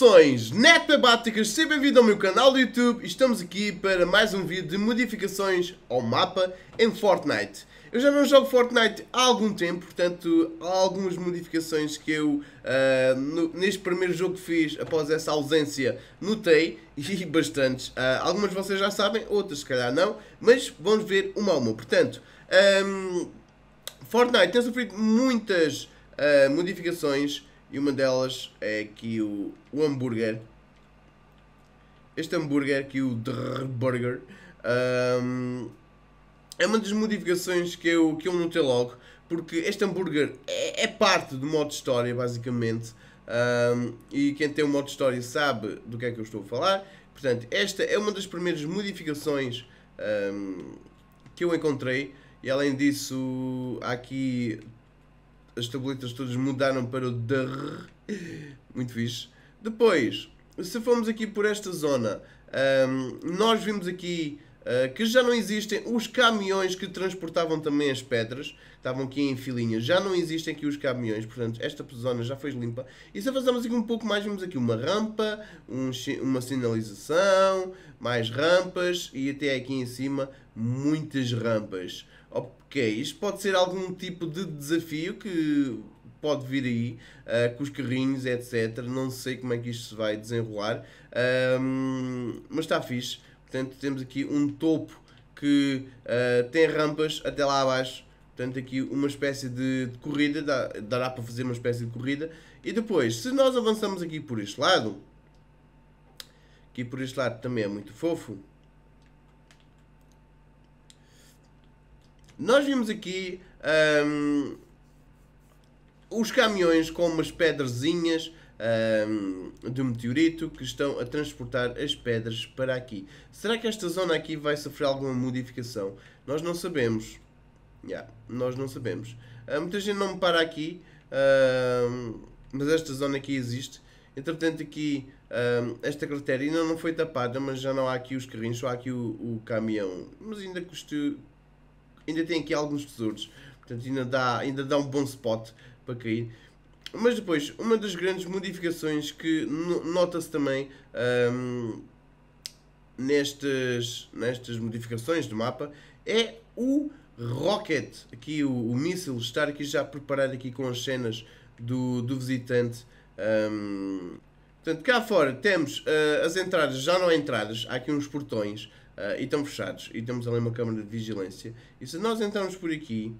Saudações netbabáticas, seja bem-vindo ao meu canal do YouTube estamos aqui para mais um vídeo de modificações ao mapa em Fortnite. Eu já não jogo Fortnite há algum tempo, portanto há algumas modificações que eu uh, no, neste primeiro jogo que fiz após essa ausência notei e bastantes. Uh, algumas vocês já sabem, outras se calhar não, mas vamos ver uma a uma. Portanto, um, ah, Fortnite tem sofrido muitas uh, modificações e uma delas é aqui o, o hambúrguer. Este hambúrguer aqui, o Drrr Burger, um, é uma das modificações que eu, que eu notei logo, porque este hambúrguer é, é parte do modo história, basicamente. Um, e quem tem o modo história sabe do que é que eu estou a falar. Portanto, esta é uma das primeiras modificações um, que eu encontrei. E além disso, há aqui as tabuletas todas mudaram para o DR. Muito fixe. Depois, se formos aqui por esta zona, um, nós vimos aqui eh, que já não existem. Os caminhões que transportavam também as pedras, estavam aqui em filinha, já não existem aqui os caminhões, portanto esta zona já foi limpa. E se avançamos aqui um pouco mais, vemos aqui uma rampa, um, uma sinalização, mais rampas e até aqui em cima muitas rampas. Ok, isto pode ser algum tipo de desafio que pode vir aí, uh, com os carrinhos, etc. Não sei como é que isto se vai desenrolar, um, ehm, mas está fixe. Portanto, temos aqui um topo que uh, tem rampas até lá abaixo. Portanto, aqui uma espécie de, de corrida, dá, dará para fazer uma espécie de corrida. E depois, se nós avançamos aqui por este lado, aqui por este lado também é muito fofo. Nós vimos aqui um, ah, os caminhões com umas pedrezinhas um, de um meteorito que estão a transportar as pedras para aqui. Será que esta zona aqui vai sofrer alguma modificação? Nós não sabemos. Yeah, nós não sabemos. Uh, muita gente não me para aqui, uh, mas esta zona aqui existe. Entretanto, aqui uh, esta cratera ainda não foi tapada, mas já não há aqui os carrinhos, só há aqui o, o caminhão. Mas ainda custa, ainda tem aqui alguns tesouros. Portanto, ainda dá, ainda dá um bom spot para cair. Mas depois, uma das grandes modificações que nota-se também um, nestas, nestas modificações do mapa é o Rocket, aqui o, o míssil, estar aqui já preparado aqui com as cenas do, do visitante. Um, portanto, cá fora temos uh, as entradas, já não há entradas, há aqui uns portões uh, e estão fechados e temos ali uma câmara de vigilância. E se nós entrarmos por aqui,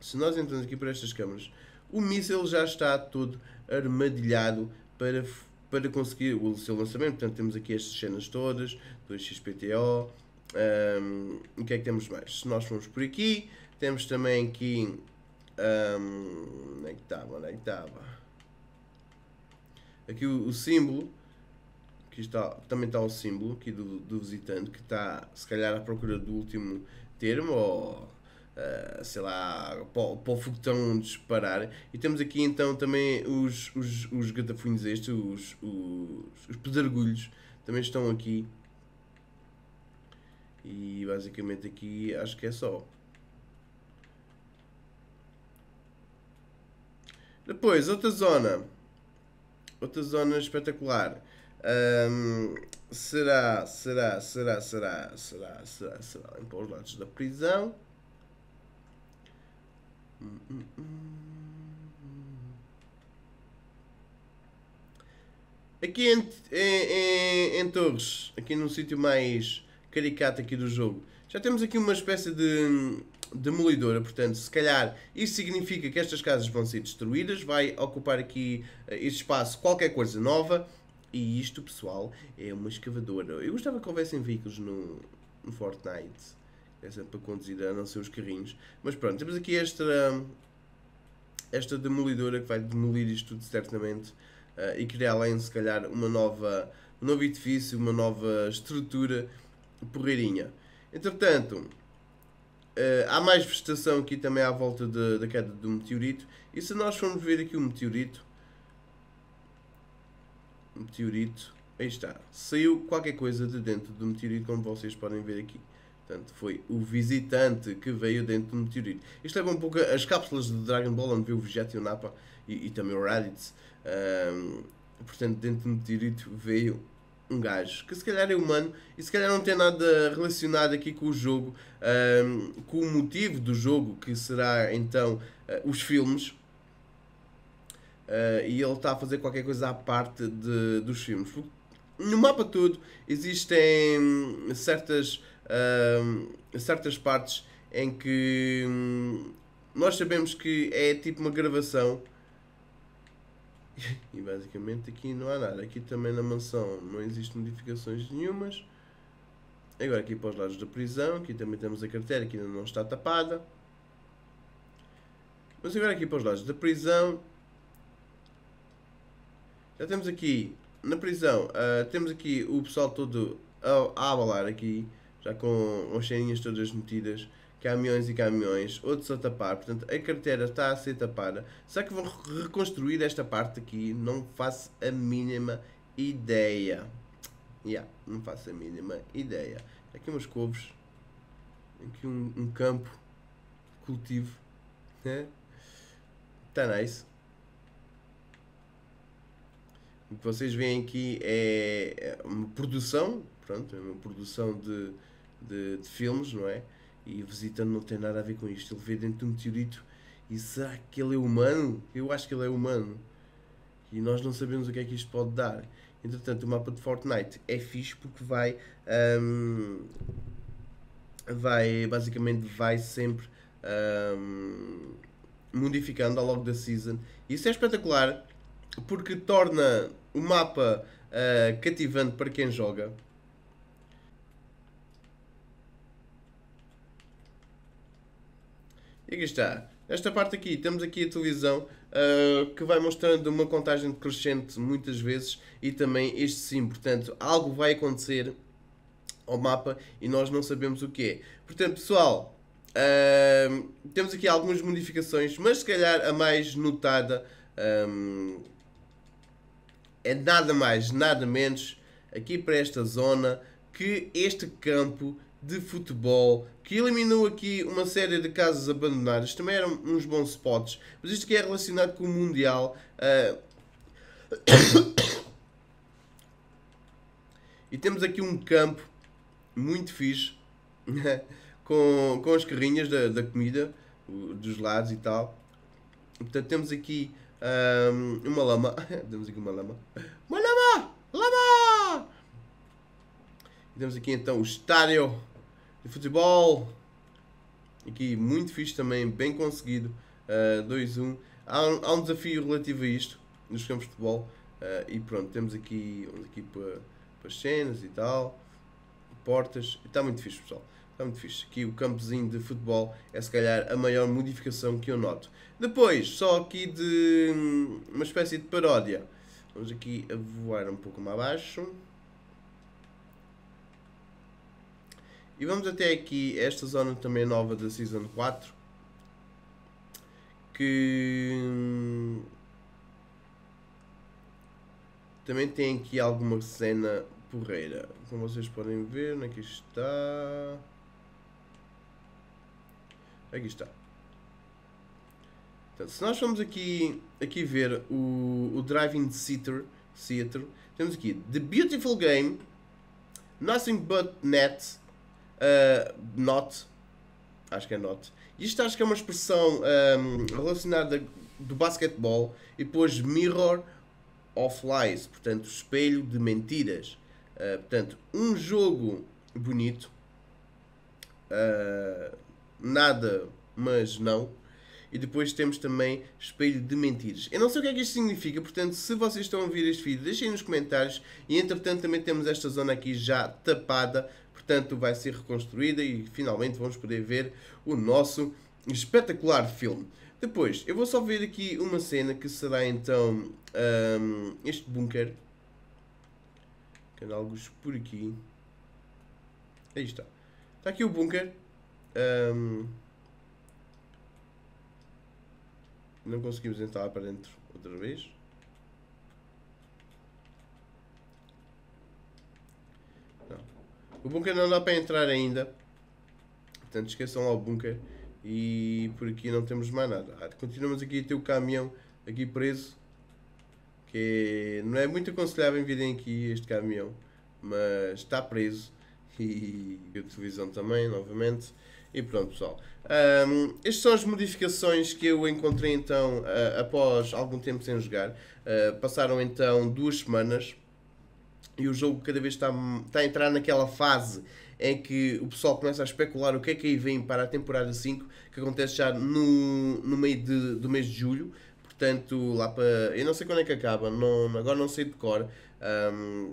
se nós entrarmos aqui por estas câmaras, o míssil já está todo armadilhado para, para conseguir o seu lançamento. Portanto, temos aqui estas cenas todas, 2xPTO. Um, o que é que temos mais? Se nós formos por aqui, temos também aqui. Um, onde é que estava? Onde é que estava? Aqui o, o, símbolo. Aqui está, também está o símbolo aqui do, do visitante que está, se calhar, à procura do último termo ou eh, sei lá, para o, para o disparar. E temos aqui então também os, os, os gatafunhos estes, os, os, os pedregulhos, também estão aqui. E basicamente aqui acho que é só. Depois, outra zona. Outra zona espetacular. Um, será, será, será, será, será, será, será, será, para os lados da prisão. Aqui em, em, em, em Torres, aqui num sítio mais caricato aqui do jogo, já temos aqui uma espécie de demolidora, portanto, se calhar isso significa que estas casas vão ser destruídas, vai ocupar aqui eh, este espaço qualquer coisa nova, e isto, pessoal, é uma escavadora. Eu gostava que houvessem veículos no, no Fortnite. É sempre para conduzir, a não ser os carrinhos. Mas pronto, temos aqui esta, esta demolidora que vai demolir isto tudo certamente uh, e criar além, se calhar, uma nova, um novo edifício, uma nova estrutura porreirinha. Entretanto, uh, há mais vegetação aqui também à volta da queda do meteorito. E se nós formos ver aqui o meteorito, meteorito, aí está, saiu qualquer coisa de dentro do meteorito, como vocês podem ver aqui. Portanto, foi o visitante que veio dentro do meteorito. Isto leva um pouco as cápsulas do Dragon Ball, onde viu o Vegeta e o Nappa, e, e também o Raditz. Um, portanto, dentro do meteorito veio um gajo que se calhar é humano e se calhar não tem nada relacionado aqui com o jogo, um, com o motivo do jogo, que será então uh, os filmes. Uh, e ele está a fazer qualquer coisa à parte de, dos filmes. No mapa todo existem certas certas partes em que hum, nós sabemos que é tipo uma gravação e basicamente aqui não há nada. Aqui também na mansão não existem modificações nenhumas. Agora aqui para os lados da prisão, aqui também temos a carteira que ainda não está tapada. Mas agora aqui para os lados da prisão. Já temos aqui, na prisão, uh, temos aqui o pessoal todo a, a abalar aqui já com onchinhas todas metidas, caminhões e caminhões, outros a tapar, portanto a carteira está a ser tapada. Será que vão reconstruir esta parte aqui? Não faço a mínima ideia. Yeah, não faço a mínima ideia. Aqui uns couves, aqui um, um campo cultivo, né? Tá nice. O que vocês veem aqui é, é uma produção pronto, é uma produção de, de, de, filmes, não é? E o Visitante não tem nada a ver com isto. Ele vê dentro de um meteorito e será que ele é humano? Eu acho que ele é humano. E nós não sabemos o que é que isto pode dar. Entretanto, o mapa de Fortnite é fixe porque vai. Um, vai basicamente vai sempre um, modificando ao longo da season. Isso é espetacular porque torna o mapa uh, cativante para quem joga. E aqui está. Esta parte aqui, temos aqui a televisão uh, que vai mostrando uma contagem decrescente muitas vezes e também este sim. Portanto, algo vai acontecer ao mapa e nós não sabemos o que é. Portanto, pessoal, uh, temos aqui algumas modificações, mas se calhar a mais notada um, ah, é nada mais, nada menos aqui para esta zona que este campo de futebol, que eliminou aqui uma série de casas abandonadas, também eram uns bons spots, mas isto que é relacionado com o Mundial. Uh... e temos aqui um campo muito fixe, com, com as carrinhas da, da comida, dos lados e tal. Portanto, temos aqui um, ah, uma lama. temos aqui uma lama. Uma lama! Lama! E temos aqui então o estádio de futebol. Aqui muito fixe também, bem conseguido. Uh, eh, 2-1. Há, um, há um desafio relativo a isto nos campos de futebol. Uh, e pronto, temos aqui, vamos aqui para, para as cenas e tal, portas, está muito fixe pessoal, está muito fixe. Aqui o campozinho de futebol é se calhar a maior modificação que eu noto. Depois, só aqui de hum, uma espécie de paródia, vamos aqui a voar um pouco mais abaixo, E vamos até aqui, esta zona também nova da Season 4. Que... Hum, também tem aqui alguma cena porreira. Como vocês podem ver, aqui é está... Aqui está. Então, se nós formos aqui, aqui ver o, o Driving Theater, Theater, temos aqui The Beautiful Game, Nothing But Net, uh, not, acho que é not. Isto acho que é uma expressão um, relacionada do basquetebol e depois mirror of lies, portanto espelho de mentiras. Uh, portanto, um jogo bonito, uh, nada, mas não. E depois temos também espelho de mentiras. Eu não sei o que é que isto significa, portanto, se vocês estão a ouvir este vídeo, deixem nos comentários. E entretanto, também temos esta zona aqui já tapada portanto vai ser reconstruída e finalmente vamos poder ver o nosso espetacular filme. Depois, eu vou só ver aqui uma cena que será então um, este bunker. Canalgos por aqui. Aí está. Está aqui o bunker. Um, não conseguimos entrar para dentro outra vez. O bunker não dá para entrar ainda. Portanto, esqueçam lá o bunker. E por aqui não temos mais nada. Ah, continuamos aqui a ter o caminhão aqui preso. Que não é muito aconselhável virem aqui este caminhão. Mas está preso. E a televisão também, novamente. E pronto, pessoal. Um, estas são as modificações que eu encontrei então uh, após algum tempo sem jogar. Uh, passaram então duas semanas e o jogo cada vez está, está a entrar naquela fase em que o pessoal começa a especular o que é que aí vem para a temporada 5, que acontece já no, no meio de, do mês de julho. Portanto, lá para. Eu não sei quando é que acaba, não, agora não sei de cor. Um,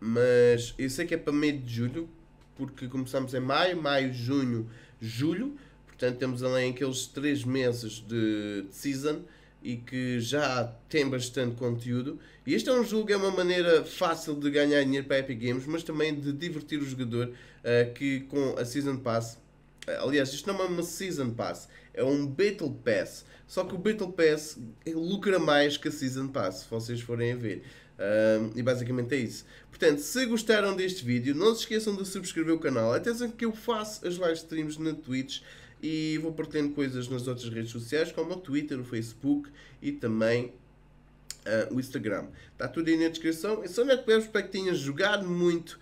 mas eu sei que é para meio de julho, porque começamos em maio, maio, junho, julho. Portanto, temos além aqueles 3 meses de, de season e que já tem bastante conteúdo. E este é um jogo, é uma maneira fácil de ganhar dinheiro para a Epic Games, mas também de divertir o jogador uh, que com a Season Pass. Eh, aliás, isto não é uma Season Pass, é um Battle Pass. Só que o Battle Pass eh, lucra mais que a Season Pass, se vocês forem a ver. Uh, e basicamente é isso. Portanto, se gostaram deste vídeo, não se esqueçam de subscrever o canal. Até que eu faço as live streams na Twitch e vou partilhando coisas nas outras redes sociais, como o Twitter, o Facebook e também uh, o Instagram. Está tudo aí na descrição. Eu sou Neto Pérez, espero que tenhas jogado muito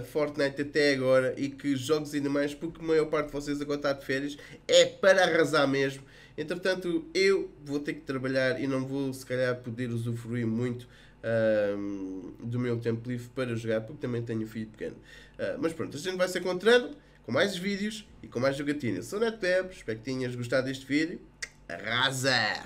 uh, Fortnite até agora e que jogues ainda mais, porque a maior parte de vocês agora está de férias. É para arrasar mesmo. Entretanto, eu vou ter que trabalhar e não vou, se calhar, poder usufruir muito uh, do meu tempo livre para jogar, porque também tenho filho pequeno. mas pronto, a gente vai se encontrando com mais vídeos e com mais jogatina. sou o Neto Beb, espero que tenhas gostado deste vídeo. Arrasa!